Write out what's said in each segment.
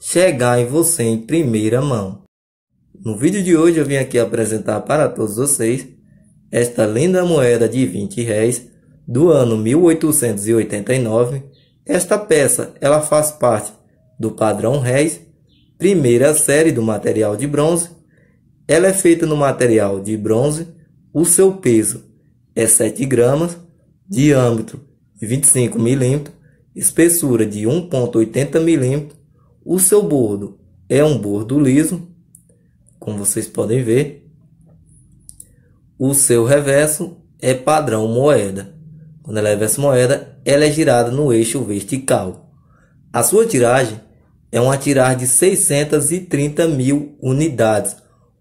chegar em você em primeira mão. No vídeo de hoje eu vim aqui apresentar para todos vocês esta linda moeda de 20 réis do ano 1889. Esta peça ela faz parte do padrão réis, primeira série do material de bronze. Ela é feita no material de bronze, o seu peso é 7 gramas, diâmetro de 25 milímetros, espessura de 1.80 milímetros, o seu bordo é um bordo liso, como vocês podem ver. O seu reverso é padrão moeda. Quando ela é reverso moeda, ela é girada no eixo vertical. A sua tiragem é uma tiragem de 630 mil unidades,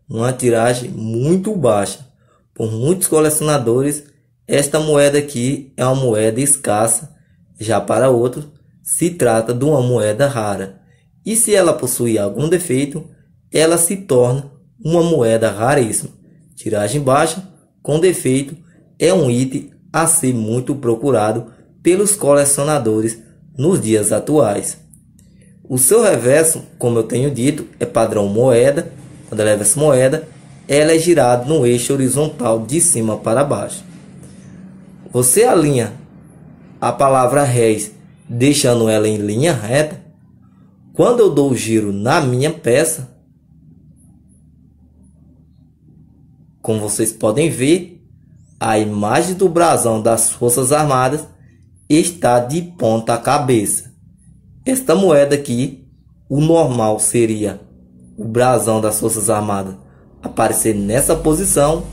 uma tiragem muito baixa. Por muitos colecionadores, esta moeda aqui é uma moeda escassa, já para outros, se trata de uma moeda rara. E se ela possuir algum defeito, ela se torna uma moeda raríssima. Tiragem baixa, com defeito, é um item a ser muito procurado pelos colecionadores nos dias atuais. O seu reverso, como eu tenho dito, é padrão moeda. Quando leva essa moeda, ela é girada no eixo horizontal de cima para baixo. Você alinha a palavra réis deixando ela em linha reta, quando eu dou o giro na minha peça, como vocês podem ver, a imagem do brasão das Forças Armadas está de ponta cabeça. Esta moeda aqui, o normal seria o brasão das Forças Armadas aparecer nessa posição.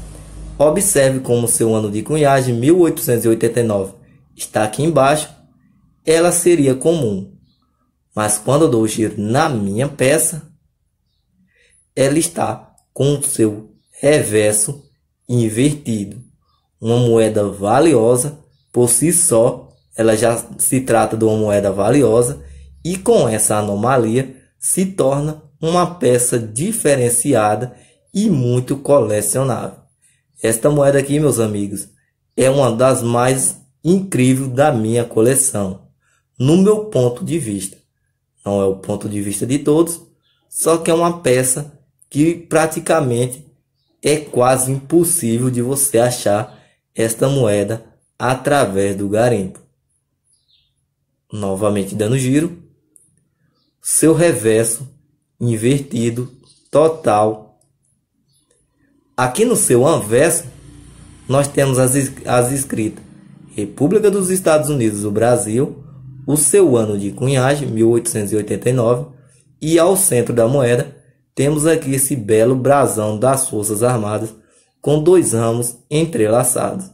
Observe como seu ano de cunhagem, 1889, está aqui embaixo. Ela seria comum mas quando eu dou o giro na minha peça, ela está com o seu reverso invertido. Uma moeda valiosa, por si só, ela já se trata de uma moeda valiosa e com essa anomalia se torna uma peça diferenciada e muito colecionável. Esta moeda aqui, meus amigos, é uma das mais incríveis da minha coleção, no meu ponto de vista não é o ponto de vista de todos, só que é uma peça que praticamente é quase impossível de você achar esta moeda através do garimpo. Novamente dando giro, seu reverso invertido total. Aqui no seu anverso, nós temos as, as escritas República dos Estados Unidos do Brasil o seu ano de cunhagem, 1889, e ao centro da moeda temos aqui esse belo brasão das Forças Armadas com dois ramos entrelaçados.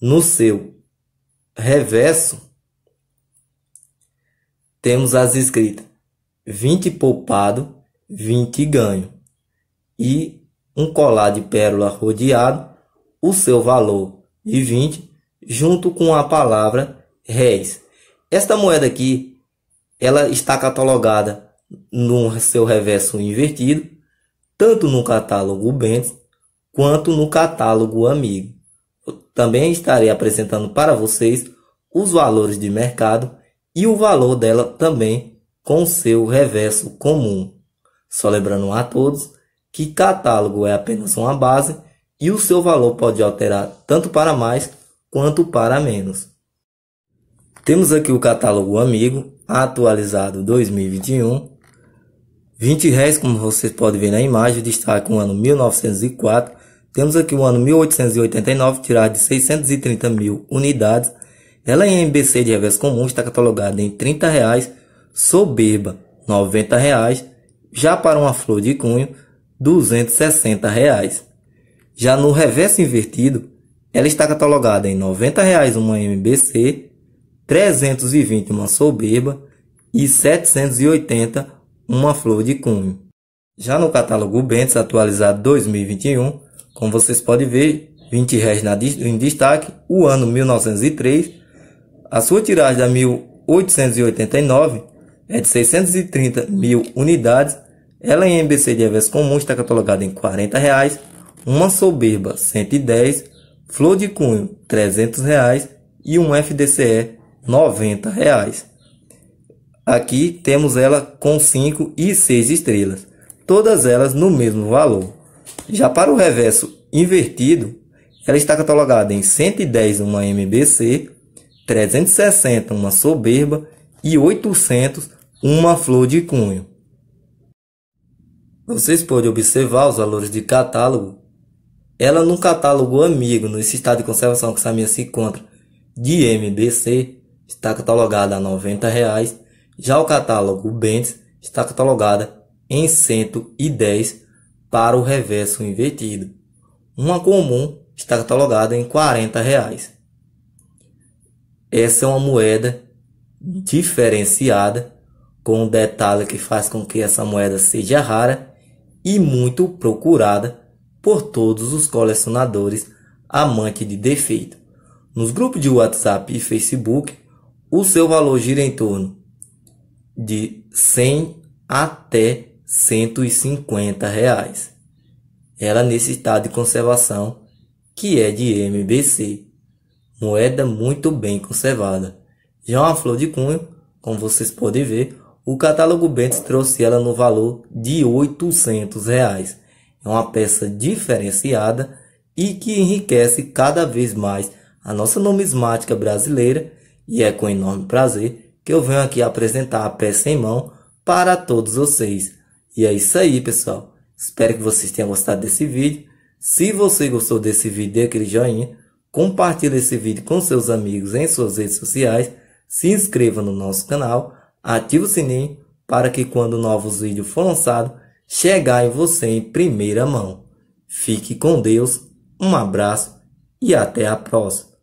No seu reverso, temos as escritas 20 poupado, 20 ganho e um colar de pérola rodeado, o seu valor de 20, junto com a palavra réis. Esta moeda aqui, ela está catalogada no seu reverso invertido, tanto no catálogo Bentes quanto no catálogo Amigo. Eu também estarei apresentando para vocês os valores de mercado e o valor dela também com seu reverso comum. Só lembrando a todos que catálogo é apenas uma base e o seu valor pode alterar tanto para mais quanto para menos. Temos aqui o catálogo Amigo, atualizado 2021. 20 réis, como vocês podem ver na imagem, destaca o ano 1904. Temos aqui o ano 1889, tirado de 630 mil unidades. Ela em MBC de revés comum está catalogada em R$ reais, soberba R$ reais, já para uma flor de cunho R$ reais. Já no reverso invertido, ela está catalogada em R$ reais uma MBC, 320 uma soberba e 780 uma flor de cume. Já no catálogo Bentes atualizado 2021, como vocês podem ver, 20 reais na, em destaque, o ano 1903, a sua tiragem da 1889 é de 630 mil unidades, ela em MBC de Aves Comum está catalogada em 40 reais, uma soberba 110, flor de cunho 300 reais e um FDCE 90 reais. Aqui temos ela com 5 e 6 estrelas, todas elas no mesmo valor. Já para o reverso invertido, ela está catalogada em 110 uma MBC, 360 uma soberba e 800 uma flor de cunho. Vocês podem observar os valores de catálogo. Ela no catálogo amigo, nesse estado de conservação que essa minha se encontra, de MBC, está catalogada a R$ 90, reais, já o catálogo Benz está catalogada em 110 para o reverso invertido. Uma comum está catalogada em 40 reais. Essa é uma moeda diferenciada com um detalhe que faz com que essa moeda seja rara e muito procurada por todos os colecionadores amantes de defeito. Nos grupos de WhatsApp e Facebook o seu valor gira em torno de 100 até 150 reais. Ela nesse estado de conservação que é de MBC, moeda muito bem conservada. Já uma flor de cunho, como vocês podem ver, o catálogo Bentes trouxe ela no valor de 800 reais. É uma peça diferenciada e que enriquece cada vez mais a nossa numismática brasileira e é com enorme prazer que eu venho aqui apresentar a peça em mão para todos vocês. E é isso aí, pessoal. Espero que vocês tenham gostado desse vídeo. Se você gostou desse vídeo, dê aquele joinha, compartilhe esse vídeo com seus amigos em suas redes sociais, se inscreva no nosso canal, ative o sininho para que quando novos vídeos for lançado, chegar em você em primeira mão. Fique com Deus, um abraço e até a próxima.